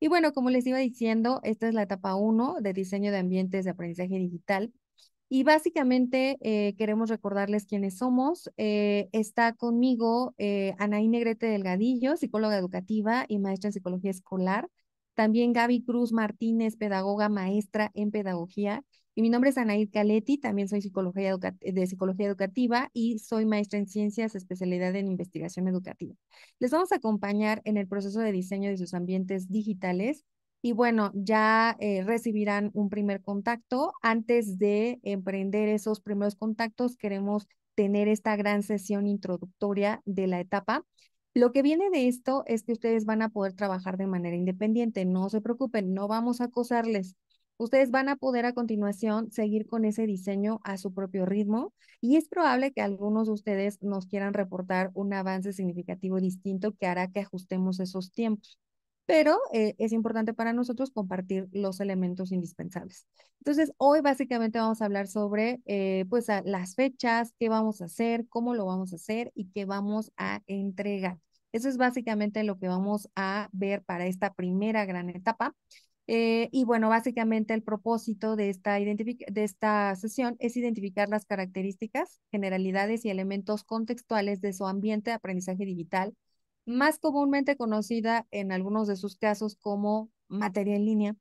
Y bueno, como les iba diciendo, esta es la etapa 1 de diseño de ambientes de aprendizaje digital. Y básicamente eh, queremos recordarles quiénes somos. Eh, está conmigo eh, Anaí Negrete Delgadillo, psicóloga educativa y maestra en psicología escolar. También Gaby Cruz Martínez, pedagoga maestra en pedagogía. Y mi nombre es Anaid Caletti, también soy psicología de psicología educativa y soy maestra en ciencias, especialidad en investigación educativa. Les vamos a acompañar en el proceso de diseño de sus ambientes digitales y bueno, ya eh, recibirán un primer contacto. Antes de emprender esos primeros contactos, queremos tener esta gran sesión introductoria de la etapa. Lo que viene de esto es que ustedes van a poder trabajar de manera independiente. No se preocupen, no vamos a acosarles ustedes van a poder a continuación seguir con ese diseño a su propio ritmo y es probable que algunos de ustedes nos quieran reportar un avance significativo distinto que hará que ajustemos esos tiempos. Pero eh, es importante para nosotros compartir los elementos indispensables. Entonces, hoy básicamente vamos a hablar sobre eh, pues, las fechas, qué vamos a hacer, cómo lo vamos a hacer y qué vamos a entregar. Eso es básicamente lo que vamos a ver para esta primera gran etapa. Eh, y bueno, básicamente el propósito de esta, sesión es identificar las características, generalidades y elementos contextuales de su ambiente de aprendizaje digital, más comúnmente conocida en algunos de sus casos como materia en línea,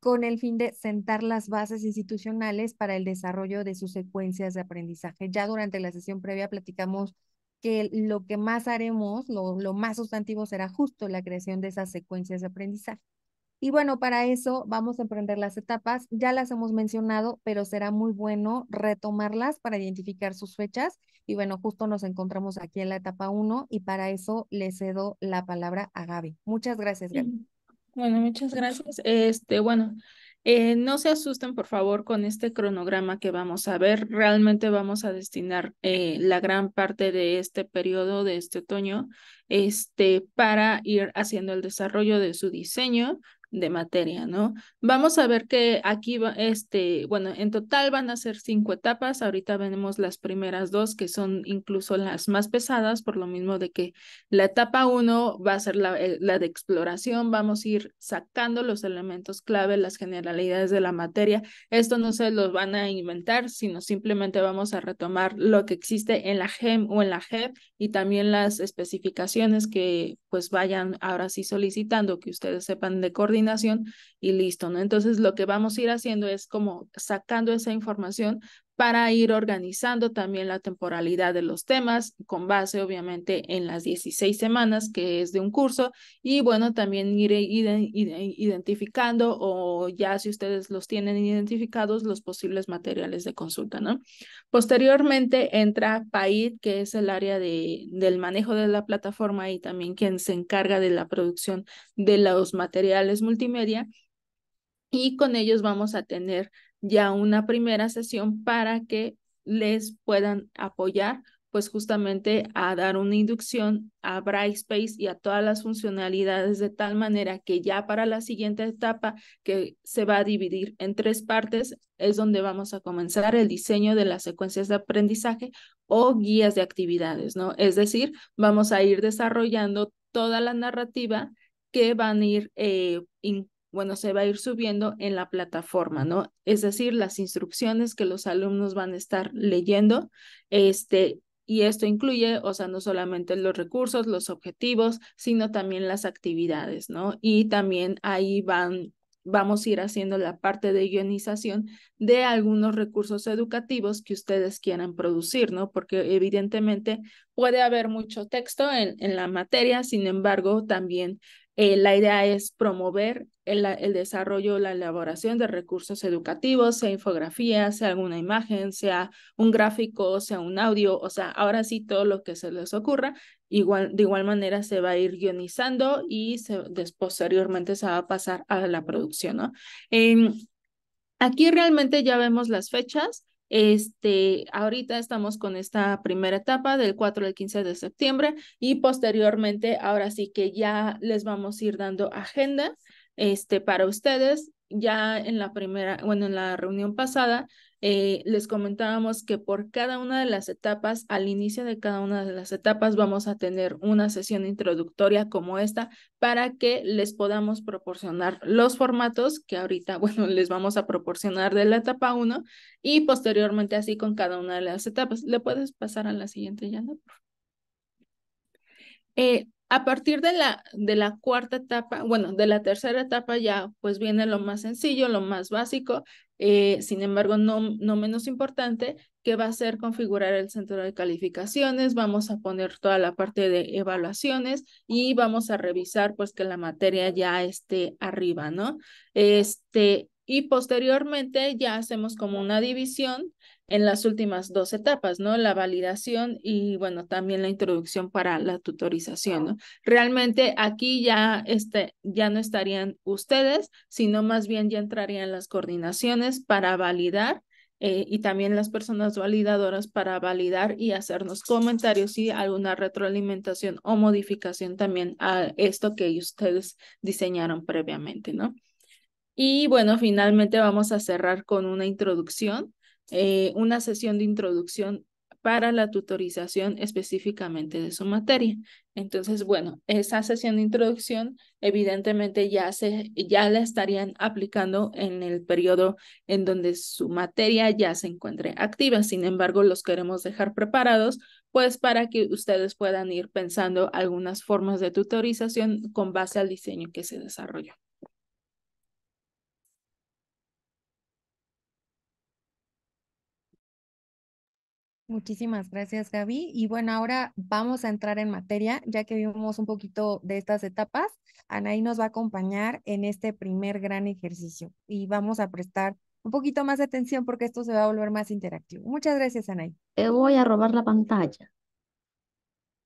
con el fin de sentar las bases institucionales para el desarrollo de sus secuencias de aprendizaje. Ya durante la sesión previa platicamos que lo que más haremos, lo más sustantivo será justo la creación de esas secuencias de aprendizaje. Y bueno, para eso vamos a emprender las etapas. Ya las hemos mencionado, pero será muy bueno retomarlas para identificar sus fechas. Y bueno, justo nos encontramos aquí en la etapa 1 y para eso le cedo la palabra a Gaby. Muchas gracias, Gaby. Bueno, muchas gracias. Este, bueno, eh, no se asusten, por favor, con este cronograma que vamos a ver. Realmente vamos a destinar eh, la gran parte de este periodo, de este otoño, este, para ir haciendo el desarrollo de su diseño, de materia, ¿no? Vamos a ver que aquí, va, este, bueno, en total van a ser cinco etapas. Ahorita venimos las primeras dos, que son incluso las más pesadas, por lo mismo de que la etapa uno va a ser eh, la, de exploración. Vamos a ir sacando los elementos clave, las generalidades de la materia. Esto no se los van a inventar, sino simplemente vamos a retomar lo que existe en la GEM o en la JEP y también las especificaciones que pues vayan ahora sí solicitando que ustedes sepan de coordinar y listo, ¿no? Entonces, lo que vamos a ir haciendo es como sacando esa información para ir organizando también la temporalidad de los temas con base obviamente en las 16 semanas que es de un curso y bueno también ir identificando o ya si ustedes los tienen identificados los posibles materiales de consulta, ¿no? Posteriormente entra PAID que es el área de, del manejo de la plataforma y también quien se encarga de la producción de los materiales multimedia y con ellos vamos a tener ya una primera sesión para que les puedan apoyar pues justamente a dar una inducción a Brightspace y a todas las funcionalidades de tal manera que ya para la siguiente etapa que se va a dividir en tres partes es donde vamos a comenzar el diseño de las secuencias de aprendizaje o guías de actividades, ¿no? Es decir, vamos a ir desarrollando toda la narrativa que van a ir eh, bueno, se va a ir subiendo en la plataforma, ¿no? Es decir, las instrucciones que los alumnos van a estar leyendo, este, y esto incluye, o sea, no solamente los recursos, los objetivos, sino también las actividades, ¿no? Y también ahí van vamos a ir haciendo la parte de guionización de algunos recursos educativos que ustedes quieran producir, ¿no? Porque evidentemente puede haber mucho texto en, en la materia, sin embargo, también eh, la idea es promover el, desarrollo, la elaboración de recursos educativos, sea infografía, sea alguna imagen, sea un gráfico, sea un audio, o sea, ahora sí todo lo que se les ocurra, igual, de igual manera se va a ir guionizando y se, posteriormente se va a pasar a la producción, em, aquí realmente ya vemos las fechas, este, ahorita estamos con esta primera etapa del 4 al 15 de septiembre y posteriormente, ahora sí que ya les vamos a ir dando agenda este, para ustedes. Ya en la primera, bueno, en la reunión pasada eh, les comentábamos que por cada una de las etapas, al inicio de cada una de las etapas, vamos a tener una sesión introductoria como esta para que les podamos proporcionar los formatos que ahorita, bueno, les vamos a proporcionar de la etapa 1 y posteriormente así con cada una de las etapas. ¿Le puedes pasar a la siguiente, Yana? Eh, a partir de la, de la cuarta etapa, bueno, de la tercera etapa ya pues viene lo más sencillo, lo más básico, eh, sin embargo no, no menos importante, que va a ser configurar el centro de calificaciones, vamos a poner toda la parte de evaluaciones y vamos a revisar pues que la materia ya esté arriba, ¿no? Este, y posteriormente ya hacemos como una división en las últimas dos etapas, ¿no? La validación y, bueno, también la introducción para la tutorización, ¿no? Realmente aquí ya, este, ya no estarían ustedes, sino más bien ya entrarían las coordinaciones para validar eh, y también las personas validadoras para validar y hacernos comentarios y alguna retroalimentación o modificación también a esto que ustedes diseñaron previamente, ¿no? Y bueno, finalmente vamos a cerrar con una introducción eh, una sesión de introducción para la tutorización específicamente de su materia. Entonces, bueno, esa sesión de introducción evidentemente ya, se, ya la estarían aplicando en el periodo en donde su materia ya se encuentre activa. Sin embargo, los queremos dejar preparados, pues para que ustedes puedan ir pensando algunas formas de tutorización con base al diseño que se desarrolló. Muchísimas gracias, Gaby. Y bueno, ahora vamos a entrar en materia, ya que vimos un poquito de estas etapas. Anaí nos va a acompañar en este primer gran ejercicio y vamos a prestar un poquito más de atención porque esto se va a volver más interactivo. Muchas gracias, Anaí. Te voy a robar la pantalla.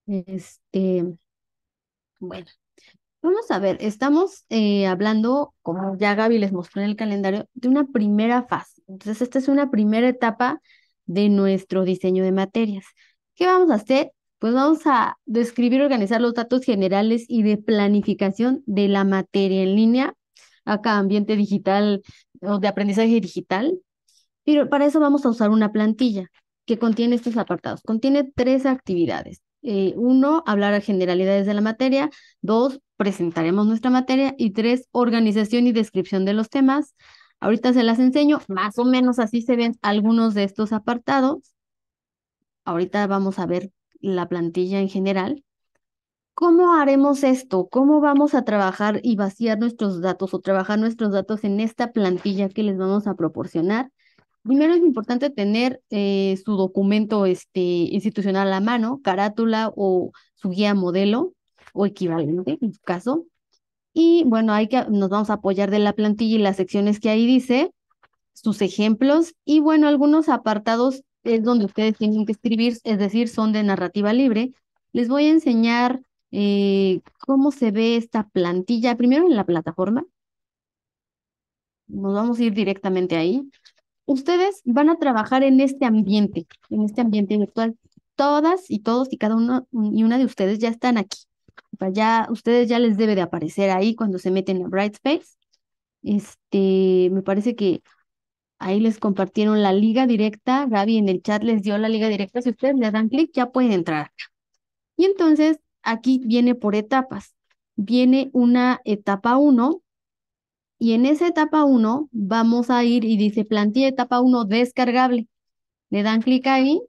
Este, bueno, vamos a ver, estamos eh, hablando, como ya Gaby les mostró en el calendario, de una primera fase. Entonces, esta es una primera etapa de nuestro diseño de materias. ¿Qué vamos a hacer? Pues vamos a describir, organizar los datos generales y de planificación de la materia en línea, acá ambiente digital o de aprendizaje digital. Pero para eso vamos a usar una plantilla que contiene estos apartados. Contiene tres actividades. Eh, uno, hablar a generalidades de la materia. Dos, presentaremos nuestra materia. Y tres, organización y descripción de los temas. Ahorita se las enseño, más o menos así se ven algunos de estos apartados. Ahorita vamos a ver la plantilla en general. ¿Cómo haremos esto? ¿Cómo vamos a trabajar y vaciar nuestros datos o trabajar nuestros datos en esta plantilla que les vamos a proporcionar? Primero es importante tener eh, su documento este, institucional a mano, carátula o su guía modelo o equivalente en su caso. Y bueno, hay que, nos vamos a apoyar de la plantilla y las secciones que ahí dice, sus ejemplos y bueno, algunos apartados es donde ustedes tienen que escribir, es decir, son de narrativa libre. Les voy a enseñar eh, cómo se ve esta plantilla, primero en la plataforma. Nos vamos a ir directamente ahí. Ustedes van a trabajar en este ambiente, en este ambiente virtual. Todas y todos y cada uno y una de ustedes ya están aquí ya ustedes ya les debe de aparecer ahí cuando se meten a Brightspace. Este, me parece que ahí les compartieron la liga directa. Gaby en el chat les dio la liga directa. Si ustedes le dan clic, ya pueden entrar. Y entonces aquí viene por etapas. Viene una etapa 1 y en esa etapa 1 vamos a ir y dice plantilla etapa 1 descargable. Le dan clic ahí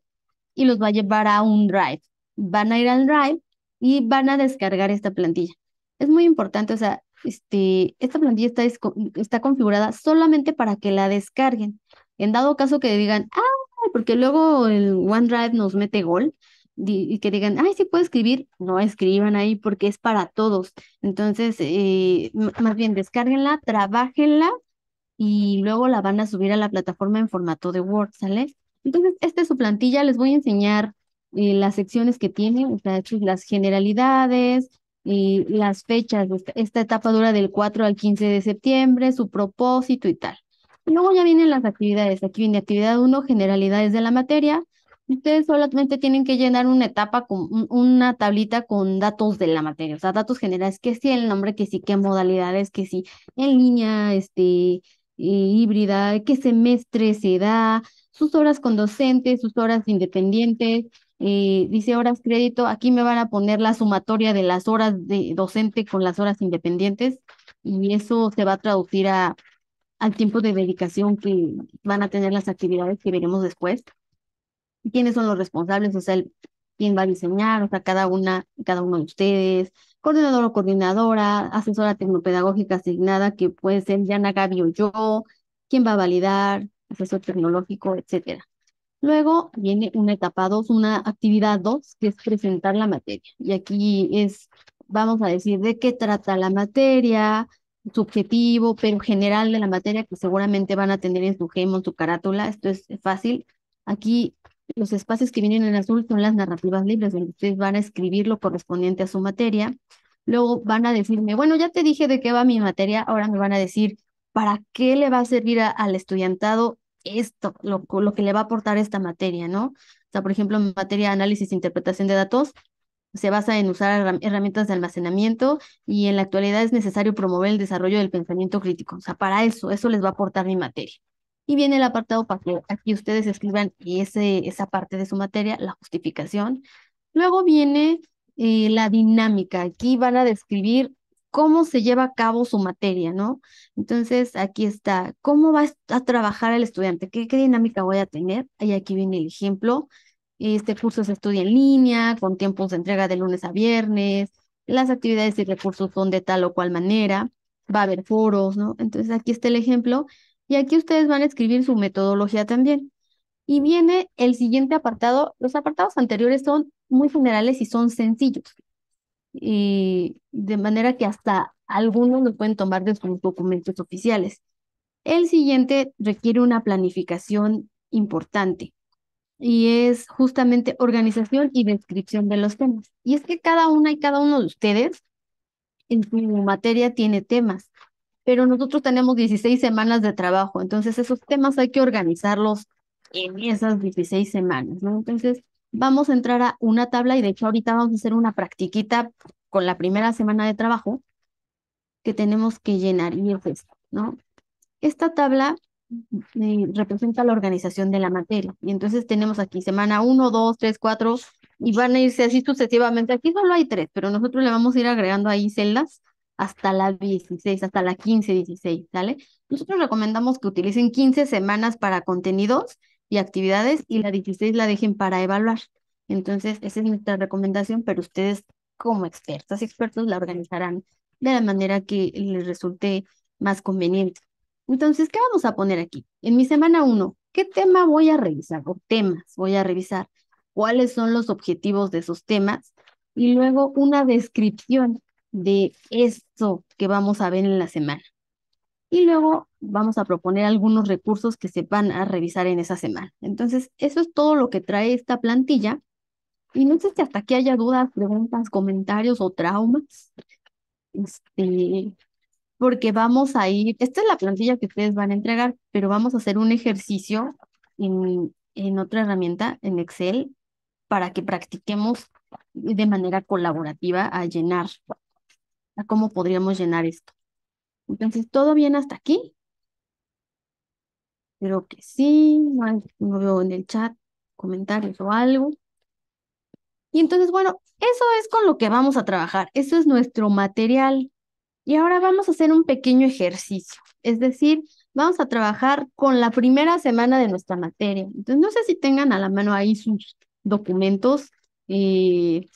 y los va a llevar a un drive. Van a ir al drive y van a descargar esta plantilla. Es muy importante, o sea, este, esta plantilla está, está configurada solamente para que la descarguen. En dado caso que digan, ah, porque luego el OneDrive nos mete gol y que digan, ay, sí puedo escribir, no escriban ahí porque es para todos. Entonces, eh, más bien, descárguenla, trabajenla y luego la van a subir a la plataforma en formato de Word, ¿sale? Entonces, esta es su plantilla, les voy a enseñar eh, las secciones que tiene, o sea, las generalidades, y eh, las fechas. Esta etapa dura del 4 al 15 de septiembre, su propósito y tal. Luego ya vienen las actividades. Aquí viene actividad 1, generalidades de la materia. Ustedes solamente tienen que llenar una etapa con una tablita con datos de la materia, o sea, datos generales, que sí el nombre, que sí qué modalidades, que sí en línea, este, eh, híbrida, qué semestre se da, sus horas con docentes, sus horas independientes, dice horas crédito, aquí me van a poner la sumatoria de las horas de docente con las horas independientes y eso se va a traducir a, al tiempo de dedicación que van a tener las actividades que veremos después. ¿Quiénes son los responsables? O sea, quién va a diseñar, o sea, cada una, cada uno de ustedes, coordinador o coordinadora, asesora tecnopedagógica asignada, que puede ser Yana Gaby o yo, quién va a validar, asesor tecnológico, etcétera. Luego viene una etapa 2, una actividad 2, que es presentar la materia. Y aquí es, vamos a decir, de qué trata la materia, subjetivo, pero general de la materia que seguramente van a tener en su gemo, en su carátula. Esto es fácil. Aquí los espacios que vienen en azul son las narrativas libres, donde ustedes van a escribir lo correspondiente a su materia. Luego van a decirme, bueno, ya te dije de qué va mi materia, ahora me van a decir para qué le va a servir al estudiantado esto, lo, que le va a aportar esta materia, ¿no? O sea, por ejemplo, en materia de análisis e interpretación de datos, se basa en usar herramientas de almacenamiento y en la actualidad es necesario promover el desarrollo del pensamiento crítico. O sea, para eso, eso les va a aportar mi materia. Y viene el apartado para que aquí ustedes escriban ese, esa parte de su materia, la justificación. Luego viene eh, la dinámica. Aquí van a describir cómo se lleva a cabo su materia, ¿no? Entonces, aquí está, ¿cómo va a trabajar el estudiante? ¿Qué, dinámica voy a tener? Ahí aquí viene el ejemplo. Este curso se estudia en línea, con tiempos de entrega de lunes a viernes. Las actividades y recursos son de tal o cual manera. Va a haber foros, ¿no? Entonces, aquí está el ejemplo. Y aquí ustedes van a escribir su metodología también. Y viene el siguiente apartado. Los apartados anteriores son muy generales y son sencillos y de manera que hasta algunos lo pueden tomar de sus documentos oficiales. El siguiente requiere una planificación importante y es justamente organización y descripción de los temas. Y es que cada una y cada uno de ustedes en su materia tiene temas, pero nosotros tenemos 16 semanas de trabajo, entonces esos temas hay que organizarlos en esas 16 semanas, ¿no? Entonces, vamos a entrar a una tabla y de hecho ahorita vamos a hacer una practiquita con la primera semana de trabajo que tenemos que llenar y es esta, ¿no? Esta tabla eh, representa la organización de la materia y entonces tenemos aquí semana 1, 2, 3, 4 y van a irse así sucesivamente. Aquí solo hay 3, pero nosotros le vamos a ir agregando ahí celdas hasta la 16, hasta la 15, 16, ¿sale? Nosotros recomendamos que utilicen 15 semanas para contenidos y actividades y la 16 la dejen para evaluar. Entonces, esa es nuestra recomendación, pero ustedes como expertas, expertos, la organizarán de la manera que les resulte más conveniente. Entonces, ¿qué vamos a poner aquí? En mi semana 1, ¿qué tema voy a revisar o temas voy a revisar? ¿Cuáles son los objetivos de esos temas? Y luego una descripción de esto que vamos a ver en la semana y luego vamos a proponer algunos recursos que se van a revisar en esa semana. Entonces, eso es todo lo que trae esta plantilla. Y no sé si hasta aquí haya dudas, preguntas, comentarios o traumas. Este, porque vamos a ir, esta es la plantilla que ustedes van a entregar, pero vamos a hacer un ejercicio en, en otra herramienta, en Excel, para que practiquemos de manera colaborativa a llenar, a cómo podríamos llenar esto. Entonces, ¿todo bien hasta aquí? Creo que sí, no, veo en el chat comentarios o algo. Y entonces, bueno, eso es con lo que vamos a trabajar, eso es nuestro material. Y ahora vamos a hacer un pequeño ejercicio, es decir, vamos a trabajar con la primera semana de nuestra materia. Entonces, no sé si tengan a la mano ahí sus documentos, eh,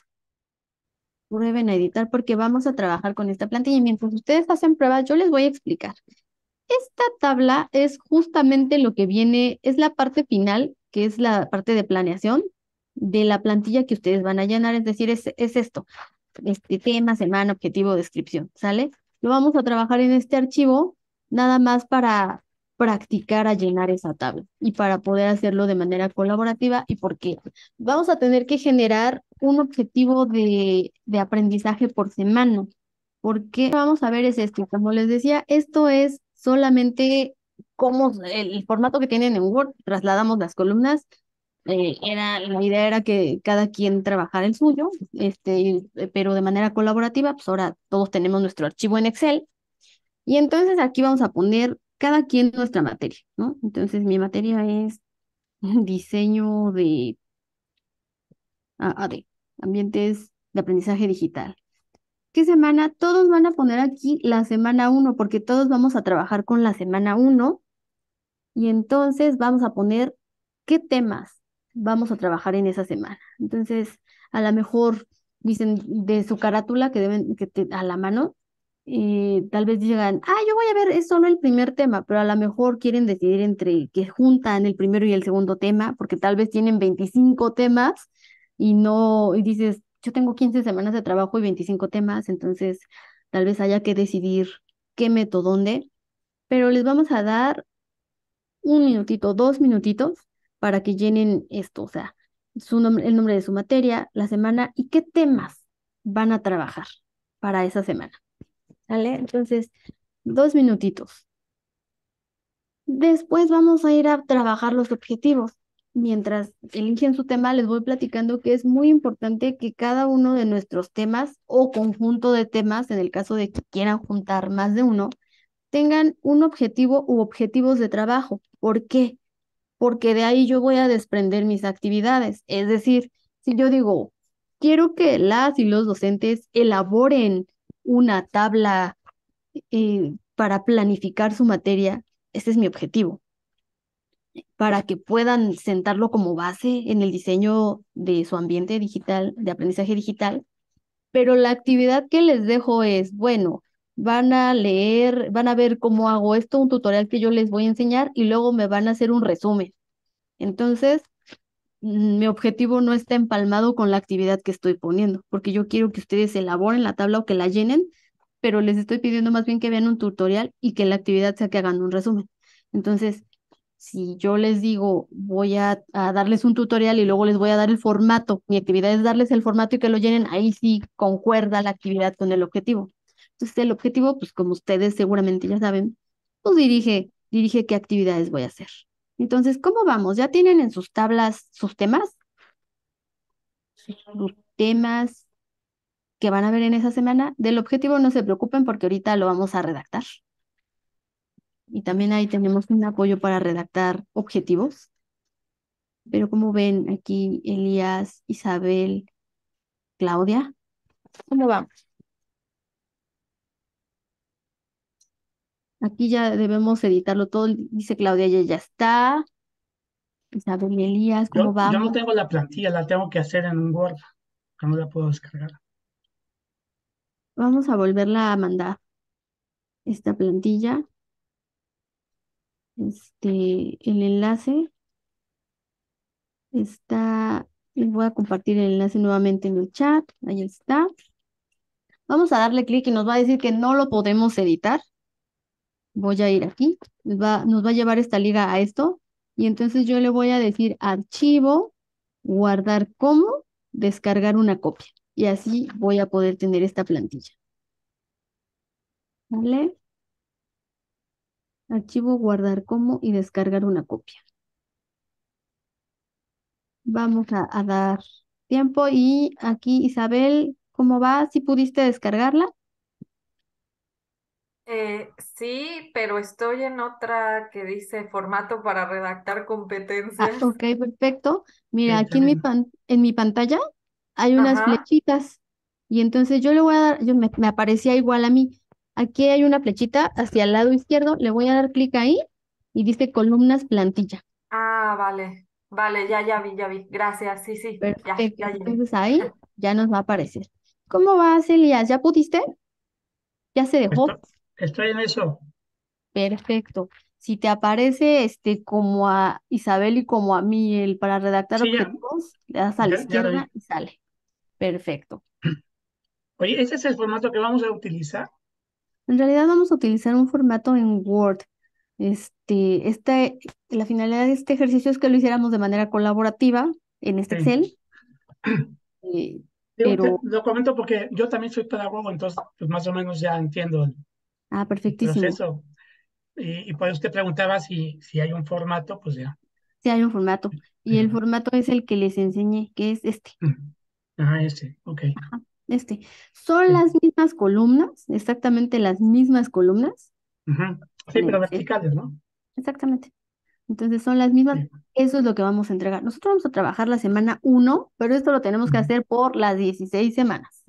prueben a editar porque vamos a trabajar con esta plantilla. Y mientras ustedes hacen pruebas, yo les voy a explicar. Esta tabla es justamente lo que viene, es la parte final, que es la parte de planeación de la plantilla que ustedes van a llenar, es decir, es, es esto, este tema, semana, objetivo, descripción, ¿sale? Lo vamos a trabajar en este archivo, nada más para practicar a llenar esa tabla y para poder hacerlo de manera colaborativa y porque vamos a tener que generar un objetivo de, aprendizaje por semana. Porque vamos a ver es esto, como les decía, esto es solamente como el, formato que tienen en Word, trasladamos las columnas, eh, era, la idea era que cada quien trabajara el suyo, este, pero de manera colaborativa, pues ahora todos tenemos nuestro archivo en Excel. Y entonces aquí vamos a poner cada quien nuestra materia, ¿no? Entonces mi materia es diseño ah, de ambientes de aprendizaje digital. ¿Qué semana? Todos van a poner aquí la semana 1 porque todos vamos a trabajar con la semana uno, y entonces vamos a poner qué temas vamos a trabajar en esa semana. Entonces, a lo mejor dicen de su carátula que deben que te, a la mano tal vez digan, ah, yo voy a ver, es solo el primer tema, pero a lo mejor quieren decidir entre que juntan el primero y el segundo tema, porque tal vez tienen 25 temas y no, y dices, yo tengo 15 semanas de trabajo y 25 temas, entonces tal vez haya que decidir qué método, dónde, pero les vamos a dar un minutito, dos minutitos para que llenen esto, o sea, su nombre, el nombre de su materia, la semana y qué temas van a trabajar para esa semana. ¿Vale? Entonces, dos minutitos. Después vamos a ir a trabajar los objetivos. Mientras eligen su tema, les voy platicando que es muy importante que cada uno de nuestros temas o conjunto de temas, en el caso de que quieran juntar más de uno, tengan un objetivo u objetivos de trabajo. ¿Por qué? Porque de ahí yo voy a desprender mis actividades. Es decir, si yo digo, quiero que las y los docentes elaboren una tabla eh, para planificar su materia, ese es mi objetivo, para que puedan sentarlo como base en el diseño de su ambiente digital, de aprendizaje digital. Pero la actividad que les dejo es, bueno, van a leer, van a ver cómo hago esto, un tutorial que yo les voy a enseñar y luego me van a hacer un resumen. Entonces, Mm, mi objetivo no está empalmado con la actividad que estoy poniendo, porque yo quiero que ustedes elaboren la tabla o que la llenen, pero les estoy pidiendo más bien que vean un tutorial y que la actividad sea que hagan un resumen. Entonces, si yo les digo, voy a, darles un tutorial y luego les voy a dar el formato, mi actividad es darles el formato y que lo llenen, ahí sí concuerda la actividad con el objetivo. Entonces, el objetivo, pues como ustedes seguramente ya saben, pues dirige, dirige qué actividades voy a hacer. Entonces, ¿cómo vamos? ¿Ya tienen en sus tablas sus temas? Sus, temas que van a ver en esa semana. Del objetivo no se preocupen porque ahorita lo vamos a redactar. Y también ahí tenemos un apoyo para redactar objetivos. Pero como ven aquí Elías, Isabel, Claudia, ¿cómo vamos? Aquí ya debemos editarlo todo. Dice Claudia, ya, ya está. Isabel Elías, ¿cómo va? Yo no tengo la plantilla, la tengo que hacer en un Word, no la puedo descargar. Vamos a volverla a mandar. Esta plantilla. Este, el enlace. Está, les voy a compartir el enlace nuevamente en el chat. Ahí está. Vamos a darle clic y nos va a decir que no lo podemos editar voy a ir aquí, va, nos va a llevar esta liga a esto, y entonces yo le voy a decir archivo, guardar como, descargar una copia, y así voy a poder tener esta plantilla. ¿Vale? Archivo, guardar como y descargar una copia. Vamos a, dar tiempo y aquí Isabel, ¿cómo va? ¿Si pudiste descargarla? Eh, sí, pero estoy en otra que dice formato para redactar ah, competencias. ok, perfecto. Mira, aquí en mi, en mi pantalla hay unas flechitas y entonces yo le voy a dar, yo me, aparecía igual a mí. Aquí hay una flechita hacia el lado izquierdo, le voy a dar clic ahí y dice columnas plantilla. Ah, vale, vale, ya, ya vi, ya vi. Gracias, sí, sí. Ya, entonces ahí ya nos va a aparecer. ¿Cómo vas, Elías? ¿Ya pudiste? ¿Ya se dejó? Estoy en eso. Perfecto. Si te aparece este como a Isabel y como a mí el para redactar sí, objetivos, le das a la izquierda y sale. Perfecto. Oye, ¿ese es el formato que vamos a utilizar? En realidad vamos a utilizar un formato en Word. Este, este, la finalidad de este ejercicio es que lo hiciéramos de manera colaborativa en este Excel. Eh, pero... lo comento porque yo también soy pedagogo, entonces pues más o menos ya entiendo Ah, perfectísimo. Y, pues usted preguntaba si, si hay un formato, pues ya. Sí, hay un formato. Y el formato es el que les enseñé, que es este. Ah, este, ok. Ajá, este. Son las mismas columnas, exactamente las mismas columnas. Ajá. Sí, pero verticales, ¿no? Exactamente. Entonces son las mismas, eso es lo que vamos a entregar. Nosotros vamos a trabajar la semana 1, pero esto lo tenemos que hacer por las 16 semanas.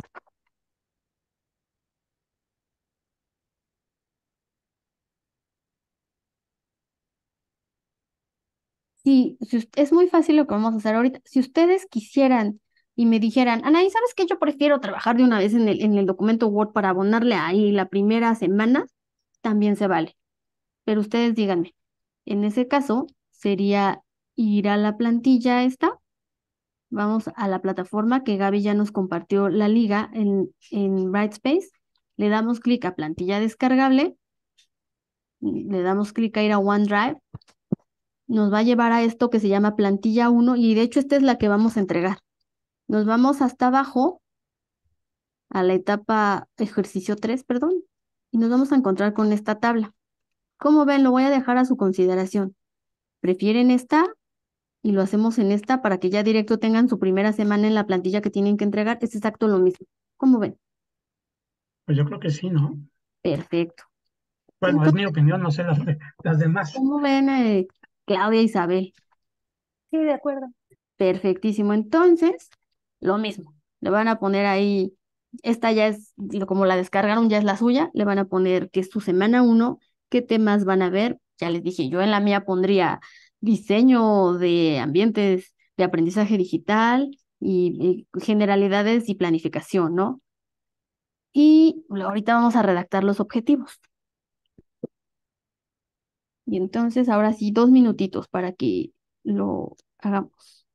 si, es muy fácil lo que vamos a hacer ahorita. Si ustedes quisieran y me dijeran, Anaí, ¿sabes qué? Yo prefiero trabajar de una vez en el, en el documento Word para abonarle ahí la primera semana, también se vale. Pero ustedes díganme, en ese caso sería ir a la plantilla esta, vamos a la plataforma que Gaby ya nos compartió la liga en, en Brightspace, le damos clic a plantilla descargable, le damos clic a ir a OneDrive nos va a llevar a esto que se llama plantilla 1 y de hecho esta es la que vamos a entregar. Nos vamos hasta abajo a la etapa ejercicio 3, perdón, y nos vamos a encontrar con esta tabla. ¿Cómo ven, lo voy a dejar a su consideración. Prefieren esta y lo hacemos en esta para que ya directo tengan su primera semana en la plantilla que tienen que entregar. Es exacto lo mismo. ¿Cómo ven? Pues yo creo que sí, ¿no? Perfecto. Bueno, es mi opinión, no sé las, demás. ¿Cómo ven? Eh? Claudia Isabel. Sí, de acuerdo. Perfectísimo. Entonces, lo mismo. Le van a poner ahí, esta ya es, como la descargaron, ya es la suya. Le van a poner que es su semana uno, qué temas van a ver. Ya les dije, yo en la mía pondría diseño de ambientes de aprendizaje digital y, y generalidades y planificación, ¿no? Y ahorita vamos a redactar los objetivos. Y entonces ahora sí, dos minutitos para que lo hagamos.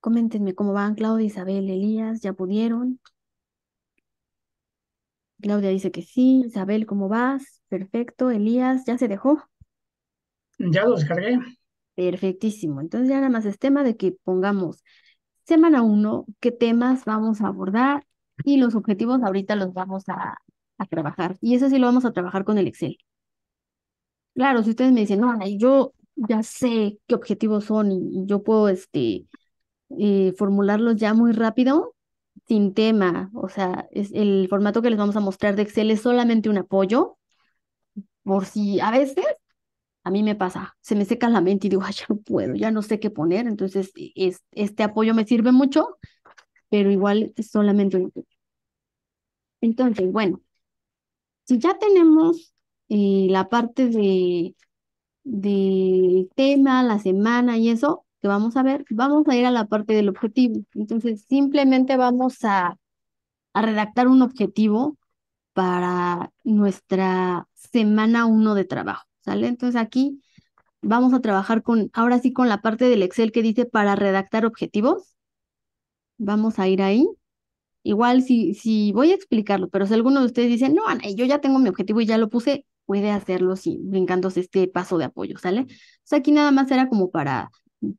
Coméntenme cómo van Claudia, Isabel, Elías, ¿ya pudieron? Claudia dice que sí. Isabel, ¿cómo vas? Perfecto. Elías, ¿ya se dejó? Ya lo descargué. Perfectísimo. Entonces ya nada más es tema de que pongamos semana uno, qué temas vamos a abordar y los objetivos ahorita los vamos a, a trabajar. Y eso sí lo vamos a trabajar con el Excel. Claro, si ustedes me dicen, no, Ana, yo ya sé qué objetivos son y, yo puedo este, eh, formularlos ya muy rápido, sin tema. O sea, es el formato que les vamos a mostrar de Excel es solamente un apoyo, por si a veces a mí me pasa, se me seca la mente y digo, Ay, ya no puedo, ya no sé qué poner. Entonces, es, este apoyo me sirve mucho pero igual solamente un Entonces, bueno, si ya tenemos eh, la parte de del tema, la semana y eso que vamos a ver, vamos a ir a la parte del objetivo. Entonces, simplemente vamos a, a redactar un objetivo para nuestra semana uno de trabajo, ¿sale? Entonces aquí vamos a trabajar con, ahora sí con la parte del Excel que dice para redactar objetivos. Vamos a ir ahí. Igual si, si voy a explicarlo, pero si alguno de ustedes dice, no, Ana, yo ya tengo mi objetivo y ya lo puse, puede hacerlo sí, brincándose este paso de apoyo, ¿sale? O sea, aquí nada más era como para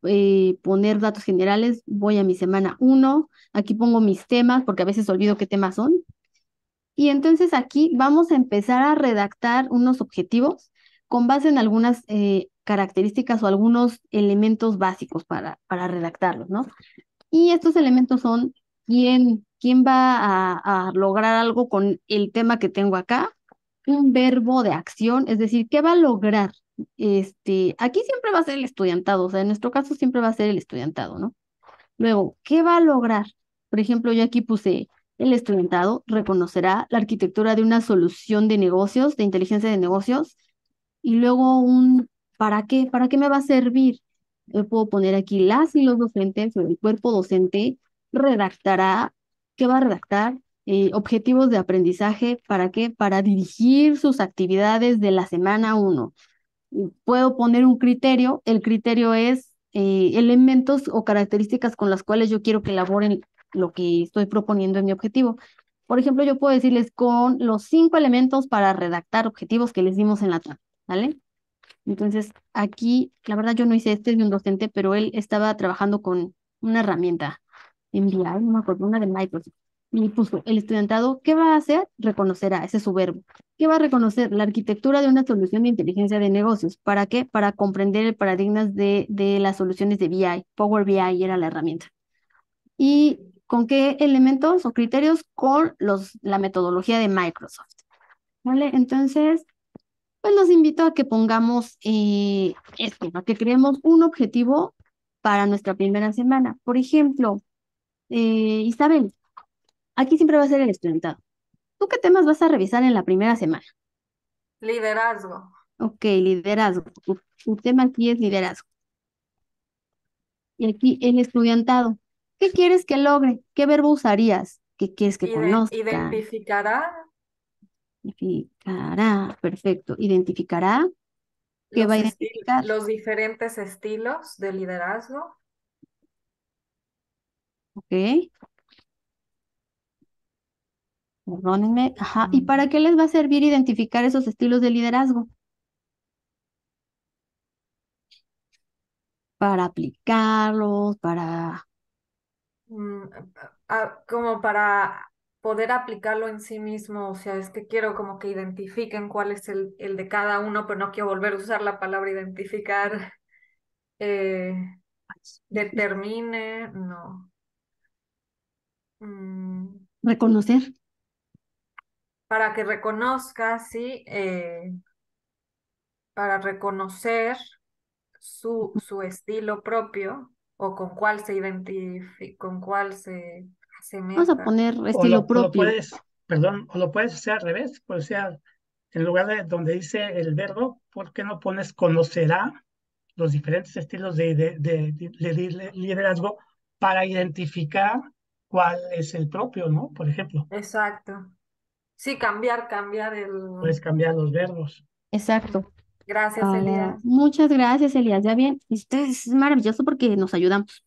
eh, poner datos generales, voy a mi semana 1, aquí pongo mis temas, porque a veces olvido qué temas son. Y entonces aquí vamos a empezar a redactar unos objetivos con base en algunas eh, características o algunos elementos básicos para, para redactarlos, ¿no? Y estos elementos son quién, quién va a, lograr algo con el tema que tengo acá, un verbo de acción, es decir, qué va a lograr. Este, aquí siempre va a ser el estudiantado, o sea, en nuestro caso siempre va a ser el estudiantado, ¿no? Luego, ¿qué va a lograr? Por ejemplo, yo aquí puse, el estudiantado reconocerá la arquitectura de una solución de negocios, de inteligencia de negocios, y luego un ¿para qué? ¿Para qué me va a servir? yo puedo poner aquí las y los docentes el cuerpo docente redactará, ¿qué va a redactar? Eh, objetivos de aprendizaje, ¿para qué? Para dirigir sus actividades de la semana 1. Puedo poner un criterio, el criterio es eh, elementos o características con las cuales yo quiero que elaboren lo que estoy proponiendo en mi objetivo. Por ejemplo, yo puedo decirles con los cinco elementos para redactar objetivos que les dimos en la tarde, ¿vale? Entonces, aquí, la verdad, yo no hice este de un docente, pero él estaba trabajando con una herramienta en VI, no una de Microsoft. Y puso, el estudiantado, ¿qué va a hacer? Reconocerá, ese es su verbo. ¿Qué va a reconocer? La arquitectura de una solución de inteligencia de negocios. ¿Para qué? Para comprender el paradigma de, las soluciones de BI. Power BI era la herramienta. ¿Y con qué elementos o criterios? Con los, la metodología de Microsoft. ¿Vale? Entonces, pues los invito a que pongamos eh, esto, a que creemos un objetivo para nuestra primera semana. Por ejemplo, eh, Isabel, aquí siempre va a ser el estudiantado. ¿Tú qué temas vas a revisar en la primera semana? Liderazgo. Ok, liderazgo. Tu tema aquí es liderazgo. Y aquí el estudiantado. ¿Qué quieres que logre? ¿Qué verbo usarías? ¿Qué quieres que conozca? Identificará Identificará, perfecto. Identificará. ¿Qué los va a identificar? Los diferentes estilos de liderazgo. Ok. Perdónenme. ¿Y para qué les va a servir identificar esos estilos de liderazgo? Para aplicarlos, para... Mm, como para poder aplicarlo en sí mismo, o sea, es que quiero como que identifiquen cuál es el, el de cada uno, pero no quiero volver a usar la palabra identificar, eh, determine, no. Mm. Reconocer. Para que reconozca, sí, eh, para reconocer su, su estilo propio o con cuál se identifica, con cuál se Vamos a poner estilo propio. perdón, o lo puedes hacer al revés, o sea, en lugar de donde dice el verbo, ¿por qué no pones conocerá los diferentes estilos de, liderazgo para identificar cuál es el propio, ¿no? Por ejemplo. Exacto. Sí, cambiar, cambiar el... Puedes cambiar los verbos. Exacto. Gracias, Elías. Muchas gracias, Elías. Ya bien, usted es maravilloso porque nos ayudamos.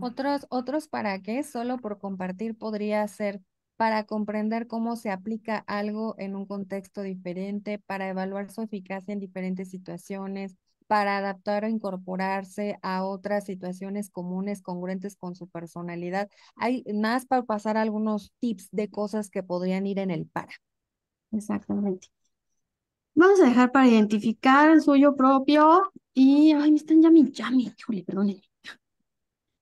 Otros, otros para qué, solo por compartir podría ser para comprender cómo se aplica algo en un contexto diferente, para evaluar su eficacia en diferentes situaciones, para adaptar o incorporarse a otras situaciones comunes congruentes con su personalidad. Hay más para pasar algunos tips de cosas que podrían ir en el para. Exactamente. Vamos a dejar para identificar el suyo propio y, ay, me están llamando, llami, perdónenme.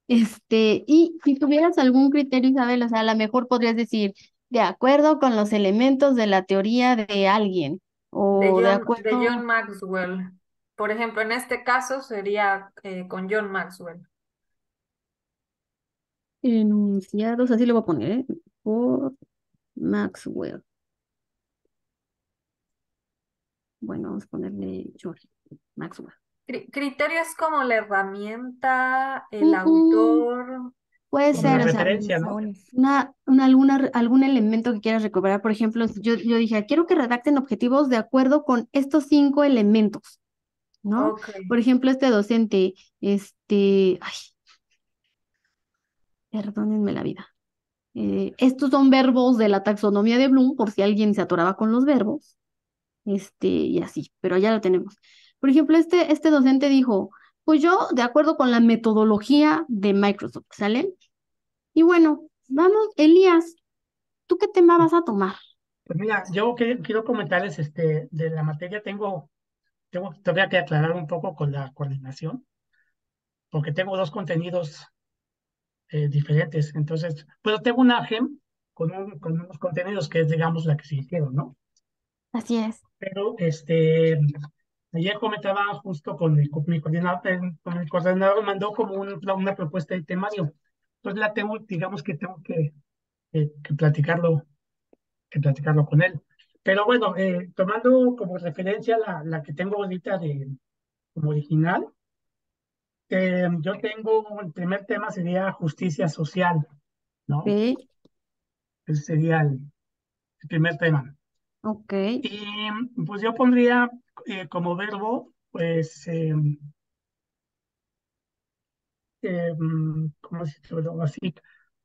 Este, y si tuvieras algún criterio, Isabel, o sea, a lo mejor podrías decir, de acuerdo con los elementos de la teoría de alguien, o de John, acuerdo... John Maxwell. Por ejemplo, en este caso sería eh, con John Maxwell. Enunciados, así lo voy a poner, ¿eh? Por Maxwell. Bueno, vamos a ponerle George Maxwell criterios como la herramienta, el autor. Puede ser, una alguna, algún elemento que quieras recuperar. Por ejemplo, yo, dije, quiero que redacten objetivos de acuerdo con estos cinco elementos, ¿no? Por ejemplo, este docente, este, ay, perdónenme la vida. Eh, estos son verbos de la taxonomía de Bloom, por si alguien se atoraba con los verbos. Este, y así, pero ya lo tenemos. Por ejemplo, este, este docente dijo, pues yo, de acuerdo con la metodología de Microsoft, ¿sale? Y bueno, vamos, Elías, ¿tú qué tema vas a tomar? Pues mira, yo quiero comentarles este, de la materia, tengo, tengo todavía que aclarar un poco con la coordinación, porque tengo dos contenidos eh, diferentes. Entonces, Pues tengo una GEM con, con unos contenidos que es, digamos, la que se hicieron, ¿no? Así es. Pero, este, Ayer comentaba justo con, mi coordinador, eh, con el coordinador mandó como una propuesta de temario. Entonces la tengo, digamos que tengo que, platicarlo, que platicarlo con él. Pero bueno, eh, tomando como referencia la, la, que tengo ahorita de, como original, eh, yo tengo, el primer tema sería justicia social, ¿no? Sí. Ese sería el, el primer tema. Ok. Y pues yo pondría eh, como verbo, pues, em, em, ¿cómo se llama así?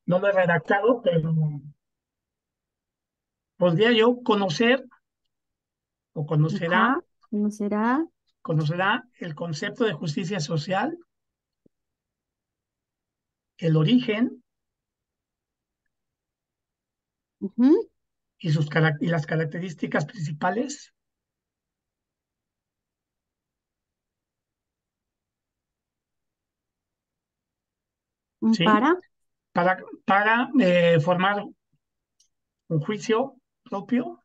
No lo he redactado, pero podría yo conocer o conocerá, conocerá, el concepto de justicia social, el origen y, sus, y las características principales para? Para, eh, formar un juicio propio.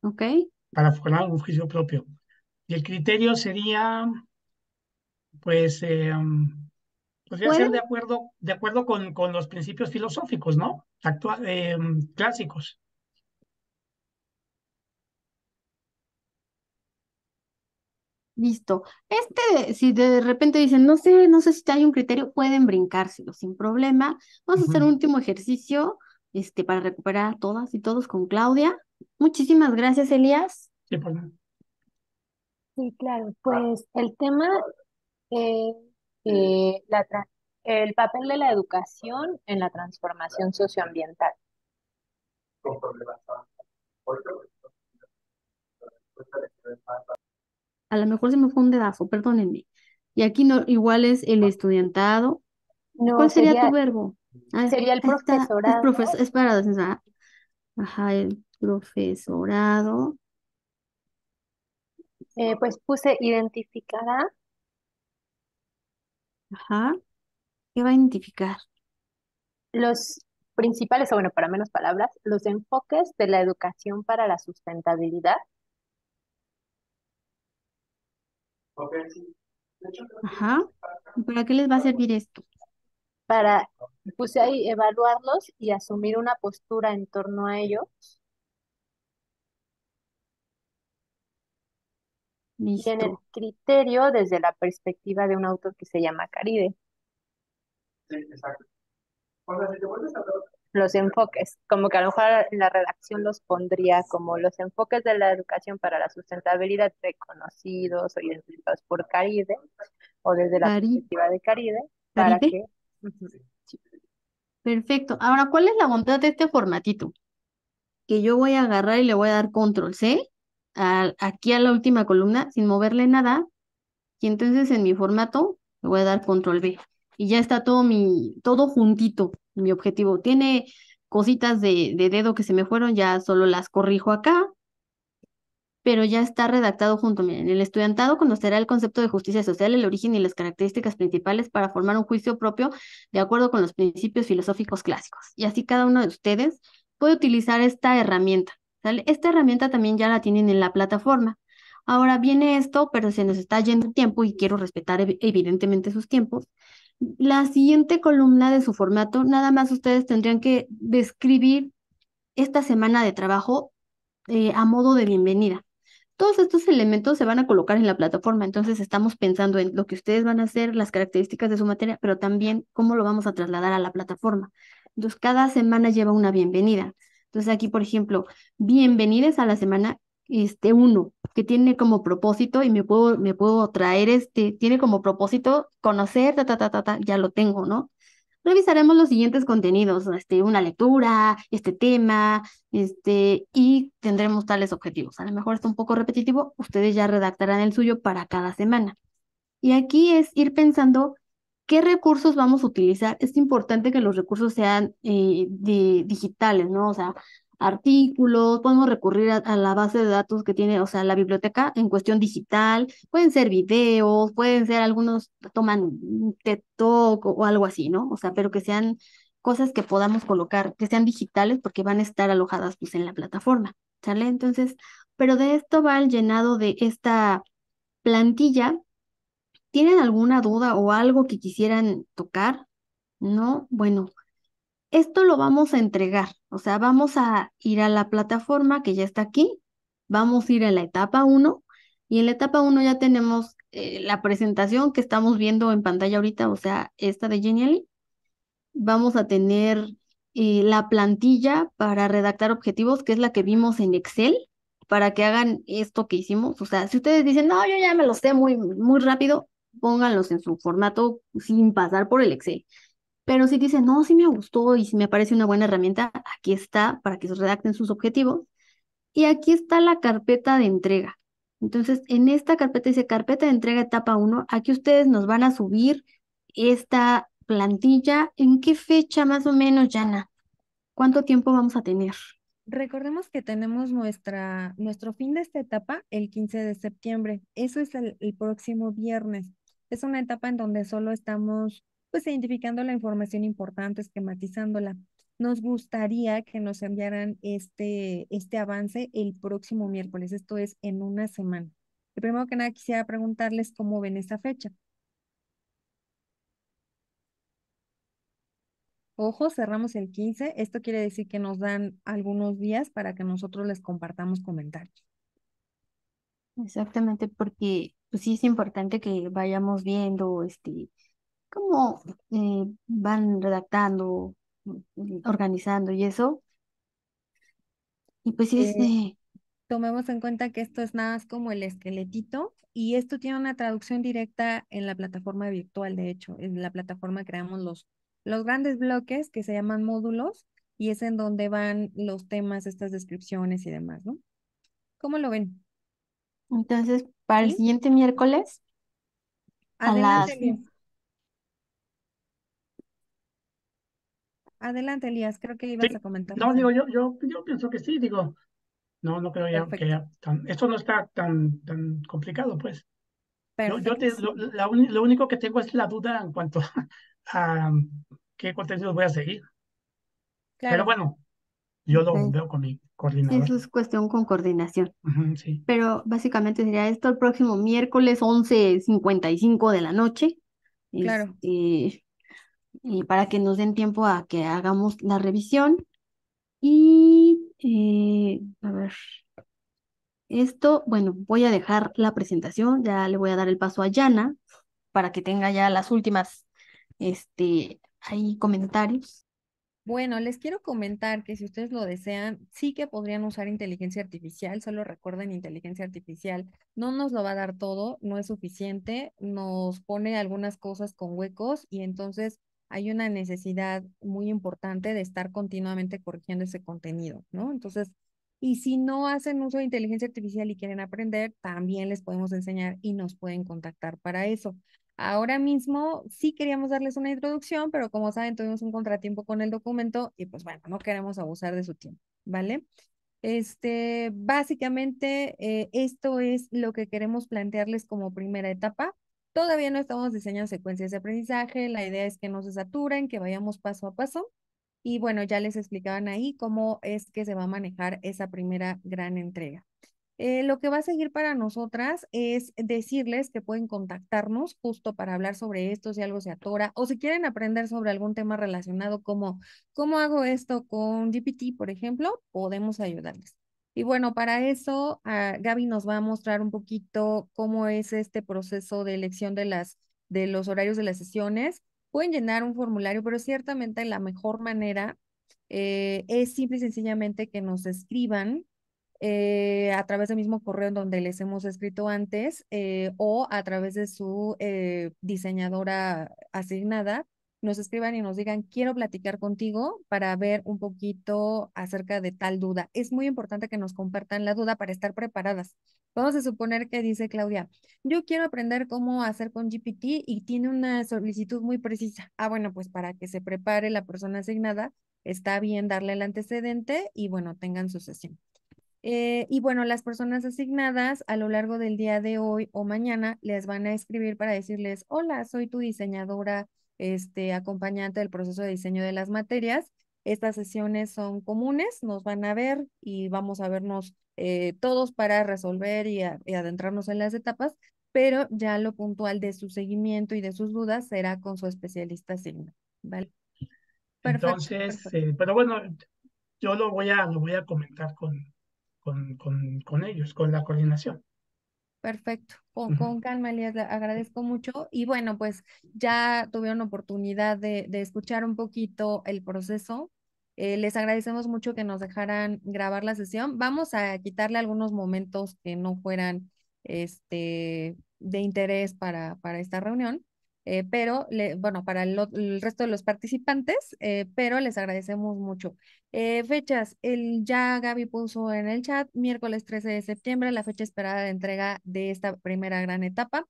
Ok. Para formar un juicio propio. Y el criterio sería, pues, eh, de acuerdo, de acuerdo con, con, los principios filosóficos, ¿no? Eh, clásicos. Listo. Este, si de repente dicen, no sé, no sé si hay un criterio, pueden brincárselo sin problema. Vamos a hacer un último ejercicio este, para recuperar a todas y todos con Claudia. Muchísimas gracias, Elías. Sí, sí claro. Pues el tema, es el papel de la educación en la transformación socioambiental a lo mejor se me fue un dedazo, perdónenme. Y aquí no, igual es el estudiantado. ¿Cuál sería, tu verbo? Ah, sería el profesorado. es, para, ajá, el profesorado. Eh, pues puse identificará. Ajá. ¿Qué va a identificar? Los principales, o bueno, para menos palabras, los enfoques de la educación para la sustentabilidad Ajá. ¿Para qué les va a servir esto? Para, puse ahí, evaluarlos y asumir una postura en torno a ellos. Listo. el criterio desde la perspectiva de un autor que se llama Caride. Sí, exacto. te vuelves a los enfoques, como que a lo mejor en la redacción los pondría como los enfoques de la educación para la sustentabilidad reconocidos o identificados por Caride o desde la perspectiva de Caride, Perfecto. Ahora, ¿cuál es la bondad de este formatito? Que yo voy a agarrar y le voy a dar control C aquí a la última columna sin moverle nada y entonces en mi formato le voy a dar control B y ya está todo mi, todo juntito mi objetivo. Tiene cositas de, dedo que se me fueron, ya solo las corrijo acá, pero ya está redactado junto. Miren, el estudiantado conocerá el concepto de justicia social, el origen y las características principales para formar un juicio propio de acuerdo con los principios filosóficos clásicos. Y así cada uno de ustedes puede utilizar esta herramienta. Esta herramienta también ya la tienen en la plataforma. Ahora viene esto, pero se nos está yendo el tiempo y quiero respetar evidentemente sus tiempos. La siguiente columna de su formato, nada más ustedes tendrían que describir esta semana de trabajo eh, a modo de bienvenida. Todos estos elementos se van a colocar en la plataforma, entonces estamos pensando en lo que ustedes van a hacer, las características de su materia, pero también cómo lo vamos a trasladar a la plataforma. Entonces, cada semana lleva una bienvenida. Entonces, aquí, por ejemplo, bienvenidos a la semana este uno que tiene como propósito y me puedo me puedo traer este tiene como propósito conocer ta ta ta ya lo tengo, ¿no? Revisaremos los siguientes contenidos, este una lectura, este tema, este y tendremos tales objetivos. A lo mejor está un poco repetitivo, ustedes ya redactarán el suyo para cada semana. Y aquí es ir pensando ¿Qué recursos vamos a utilizar? Es importante que los recursos sean eh, digitales, ¿no? O sea, artículos, podemos recurrir a, la base de datos que tiene, o sea, la biblioteca en cuestión digital, pueden ser videos, pueden ser algunos, toman TED Talk o, algo así, ¿no? O sea, pero que sean cosas que podamos colocar, que sean digitales porque van a estar alojadas pues en la plataforma, ¿sale? Entonces, pero de esto va el llenado de esta plantilla. ¿Tienen alguna duda o algo que quisieran tocar? ¿No? Bueno, esto lo vamos a entregar, o sea, vamos a ir a la plataforma que ya está aquí, vamos a ir a la etapa 1 y en la etapa 1 ya tenemos eh, la presentación que estamos viendo en pantalla ahorita, o sea, esta de Genially. Vamos a tener eh, la plantilla para redactar objetivos, que es la que vimos en Excel, para que hagan esto que hicimos. O sea, si ustedes dicen, no, yo ya me lo sé muy, muy rápido, pónganlos en su formato sin pasar por el Excel. Pero si dice no, sí me gustó y si me parece una buena herramienta, aquí está para que se redacten sus objetivos. Y aquí está la carpeta de entrega. Entonces, en esta carpeta dice carpeta de entrega etapa 1, aquí ustedes nos van a subir esta plantilla. ¿En qué fecha más o menos, Yana? ¿Cuánto tiempo vamos a tener? Recordemos que tenemos nuestra, nuestro fin de esta etapa el 15 de septiembre. Eso es el próximo viernes. Es una etapa en donde solo estamos pues identificando la información importante, esquematizándola. Nos gustaría que nos enviaran este, este avance el próximo miércoles, esto es en una semana. Y primero que nada quisiera preguntarles cómo ven esa fecha. Ojo, cerramos el 15. Esto quiere decir que nos dan algunos días para que nosotros les compartamos comentarios. Exactamente, porque pues, sí es importante que vayamos viendo este cómo eh, van redactando, mm, organizando y eso. Y pues sí, eh, este, tomemos en cuenta que esto es nada más como el esqueletito y esto tiene una traducción directa en la plataforma virtual, de hecho, en la plataforma creamos los, los grandes bloques que se llaman módulos y es en donde van los temas, estas descripciones y demás, ¿no? ¿Cómo lo ven? Entonces, para el siguiente miércoles, a las Adelante, Elías, creo que ibas a comentar. No, digo, yo, yo, yo pienso que sí, digo, no, no creo ya que ya esto no está tan, tan complicado, pues. Yo, yo te, lo, único que tengo es la duda en cuanto a qué contenidos voy a seguir. Claro. Pero bueno, yo lo veo con mi coordinador. Eso es cuestión con coordinación. sí. Pero básicamente sería esto el próximo miércoles 11.55 de la noche. Claro. y este, y eh, para que nos den tiempo a que hagamos la revisión. Y, eh, a ver, esto, bueno, voy a dejar la presentación, ya le voy a dar el paso a Yana para que tenga ya las últimas, este, ahí comentarios. Bueno, les quiero comentar que si ustedes lo desean, sí que podrían usar inteligencia artificial, solo recuerden inteligencia artificial, no nos lo va a dar todo, no es suficiente, nos pone algunas cosas con huecos y entonces hay una necesidad muy importante de estar continuamente corrigiendo ese contenido, ¿no? Entonces, y si no hacen uso de inteligencia artificial y quieren aprender, también les podemos enseñar y nos pueden contactar para eso. Ahora mismo sí queríamos darles una introducción, pero como saben, tuvimos un contratiempo con el documento y pues bueno, no queremos abusar de su tiempo, ¿vale? Este, básicamente, eh, esto es lo que queremos plantearles como primera etapa. Todavía no estamos diseñando secuencias de aprendizaje, la idea es que no se saturen, que vayamos paso a paso. Y bueno, ya les explicaban ahí cómo es que se va a manejar esa primera gran entrega. Eh, lo que va a seguir para nosotras es decirles que pueden contactarnos justo para hablar sobre esto, si algo se atora, o si quieren aprender sobre algún tema relacionado como cómo hago esto con GPT, por ejemplo, podemos ayudarles. Y bueno, para eso ah, Gaby nos va a mostrar un poquito cómo es este proceso de elección de, las, de los horarios de las sesiones. Pueden llenar un formulario, pero ciertamente la mejor manera eh, es simple y sencillamente que nos escriban eh, a través del mismo correo en donde les hemos escrito antes eh, o a través de su diseñadora asignada nos escriban y nos digan, quiero platicar contigo para ver un poquito acerca de tal duda. Es muy importante que nos compartan la duda para estar preparadas. Vamos a suponer que dice Claudia, yo quiero aprender cómo hacer con GPT y tiene una solicitud muy precisa. Ah, bueno, pues para que se prepare la persona asignada, está bien darle el antecedente y bueno, tengan su sesión. Eh, y bueno, las personas asignadas a lo largo del día de hoy o mañana les van a escribir para decirles, hola, soy tu diseñadora este, acompañante del proceso de diseño de las materias. Estas sesiones son comunes, nos van a ver y vamos a vernos eh, todos para resolver y, adentrarnos en las etapas, pero ya lo puntual de su seguimiento y de sus dudas será con su especialista signo. ¿vale? Perfecto, Entonces, eh, pero bueno, yo lo voy a, lo voy a comentar con, con ellos, con la coordinación. Perfecto, con, con, calma, Elías, agradezco mucho. Y bueno, pues ya tuvieron oportunidad de, escuchar un poquito el proceso. Eh, les agradecemos mucho que nos dejaran grabar la sesión. Vamos a quitarle algunos momentos que no fueran este, de interés para, para esta reunión. Eh, pero le, bueno, para el, resto de los participantes, eh, pero les agradecemos mucho. Eh, fechas, el, ya Gaby puso en el chat, miércoles 13 de septiembre, la fecha esperada de entrega de esta primera gran etapa.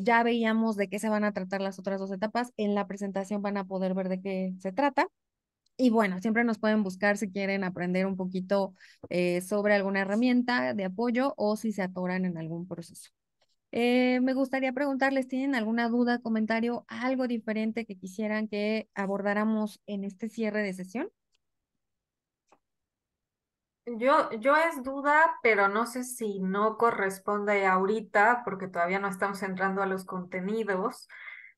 ya veíamos de qué se van a tratar las otras dos etapas, en la presentación van a poder ver de qué se trata. Y bueno, siempre nos pueden buscar si quieren aprender un poquito sobre alguna herramienta de apoyo o si se atoran en algún proceso. Eh, me gustaría preguntarles, ¿tienen alguna duda, comentario, algo diferente que quisieran que abordáramos en este cierre de sesión? Yo, yo es duda, pero no sé si no corresponde ahorita, porque todavía no estamos entrando a los contenidos.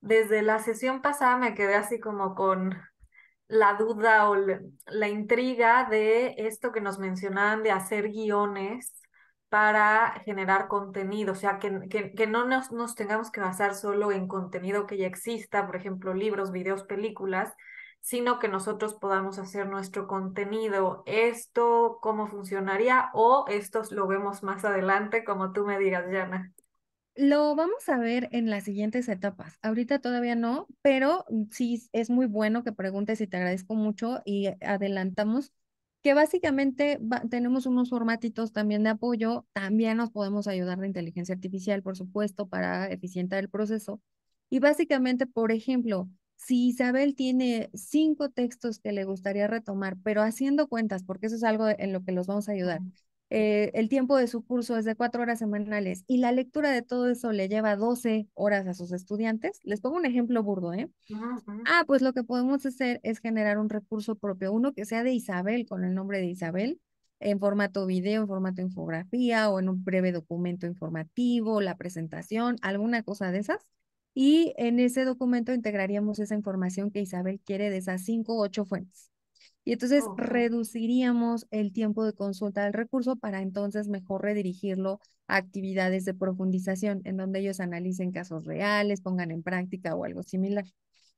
Desde la sesión pasada me quedé así como con la duda o la intriga de esto que nos mencionaban de hacer guiones para generar contenido, o sea, que, que, no nos, nos, tengamos que basar solo en contenido que ya exista, por ejemplo, libros, videos, películas, sino que nosotros podamos hacer nuestro contenido, esto, cómo funcionaría, o esto lo vemos más adelante, como tú me digas, Yana. Lo vamos a ver en las siguientes etapas. Ahorita todavía no, pero sí es muy bueno que preguntes y te agradezco mucho y adelantamos que básicamente tenemos unos formatitos también de apoyo, también nos podemos ayudar de inteligencia artificial, por supuesto, para eficientar el proceso. Y básicamente, por ejemplo, si Isabel tiene cinco textos que le gustaría retomar, pero haciendo cuentas, porque eso es algo en lo que los vamos a ayudar, eh, el tiempo de su curso es de cuatro horas semanales y la lectura de todo eso le lleva 12 horas a sus estudiantes, les pongo un ejemplo burdo, ¿eh? Ah, pues lo que podemos hacer es generar un recurso propio, uno que sea de Isabel, con el nombre de Isabel, en formato video, en formato infografía o en un breve documento informativo, la presentación, alguna cosa de esas. Y en ese documento integraríamos esa información que Isabel quiere de esas cinco o ocho fuentes. Y entonces oh, reduciríamos el tiempo de consulta del recurso para entonces mejor redirigirlo a actividades de profundización, en donde ellos analicen casos reales, pongan en práctica o algo similar.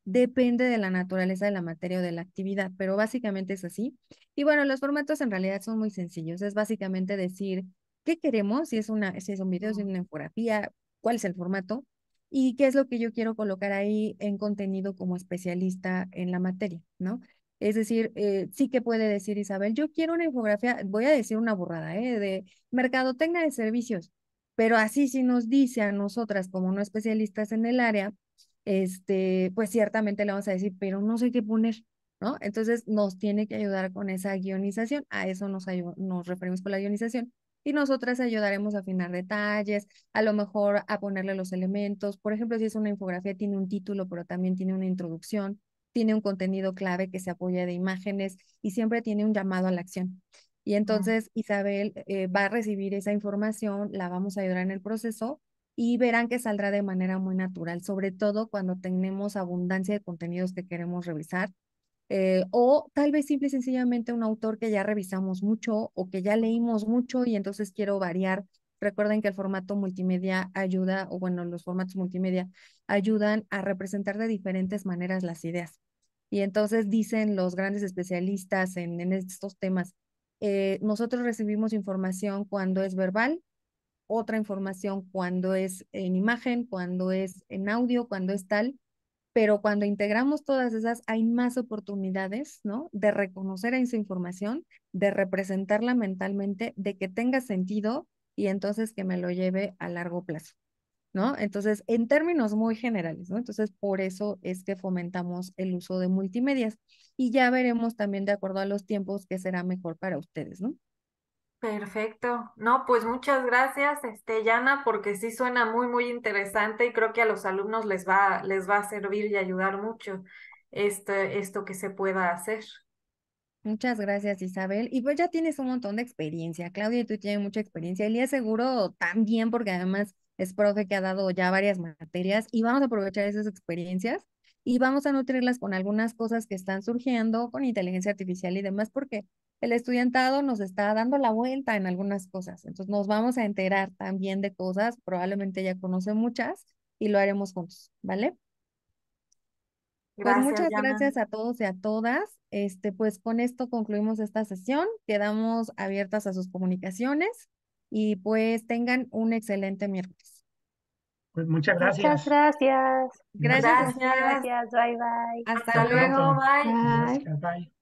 Depende de la naturaleza de la materia o de la actividad, pero básicamente es así. Y bueno, los formatos en realidad son muy sencillos. Es básicamente decir qué queremos, si es, una, si es un video, si es una infografía, cuál es el formato y qué es lo que yo quiero colocar ahí en contenido como especialista en la materia, ¿no? Es decir, eh, sí que puede decir Isabel, yo quiero una infografía, voy a decir una borrada eh, de mercadotecnia de servicios, pero así si nos dice a nosotras como no especialistas en el área, este, pues ciertamente le vamos a decir, pero no sé qué poner, ¿no? Entonces nos tiene que ayudar con esa guionización, a eso nos, nos referimos con la guionización. Y nosotras ayudaremos a afinar detalles, a lo mejor a ponerle los elementos. Por ejemplo, si es una infografía, tiene un título, pero también tiene una introducción tiene un contenido clave que se apoya de imágenes y siempre tiene un llamado a la acción. Y entonces Isabel eh, va a recibir esa información, la vamos a ayudar en el proceso y verán que saldrá de manera muy natural, sobre todo cuando tenemos abundancia de contenidos que queremos revisar. Eh, o tal vez simple y sencillamente un autor que ya revisamos mucho o que ya leímos mucho y entonces quiero variar. Recuerden que el formato multimedia ayuda, o bueno, los formatos multimedia ayudan a representar de diferentes maneras las ideas. Y entonces dicen los grandes especialistas en, estos temas, eh, nosotros recibimos información cuando es verbal, otra información cuando es en imagen, cuando es en audio, cuando es tal, pero cuando integramos todas esas hay más oportunidades, ¿no? De reconocer esa información, de representarla mentalmente, de que tenga sentido y entonces que me lo lleve a largo plazo. ¿no? Entonces, en términos muy generales, ¿no? Entonces, por eso es que fomentamos el uso de multimedias y ya veremos también de acuerdo a los tiempos qué será mejor para ustedes, ¿no? Perfecto. No, pues muchas gracias, este, porque sí suena muy, muy interesante y creo que a los alumnos les va, les va a servir y ayudar mucho este, esto que se pueda hacer. Muchas gracias, Isabel. Y pues ya tienes un montón de experiencia. Claudia, tú tienes mucha experiencia. Elías seguro también, porque además es profe que ha dado ya varias materias y vamos a aprovechar esas experiencias y vamos a nutrirlas con algunas cosas que están surgiendo con inteligencia artificial y demás, porque el estudiantado nos está dando la vuelta en algunas cosas. Entonces nos vamos a enterar también de cosas, probablemente ya conoce muchas y lo haremos juntos, ¿vale? Pues muchas gracias a todos y a todas. Este, pues con esto concluimos esta sesión. Quedamos abiertas a sus comunicaciones y pues tengan un excelente miércoles. Pues muchas gracias. Muchas gracias. Gracias. Gracias. Bye bye. Hasta, luego. bye. bye.